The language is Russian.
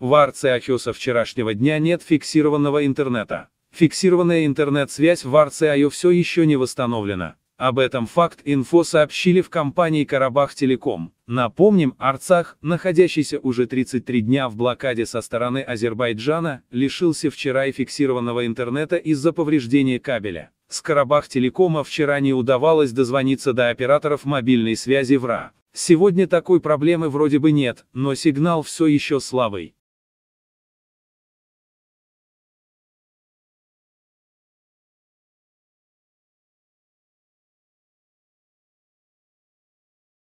В арце iOS вчерашнего дня нет фиксированного интернета. Фиксированная интернет-связь в арце IO все еще не восстановлена. Об этом факт инфо сообщили в компании «Карабах Телеком». Напомним, Арцах, находящийся уже 33 дня в блокаде со стороны Азербайджана, лишился вчера и фиксированного интернета из-за повреждения кабеля. С «Карабах Телекома» вчера не удавалось дозвониться до операторов мобильной связи в РА. Сегодня такой проблемы вроде бы нет, но сигнал все еще слабый.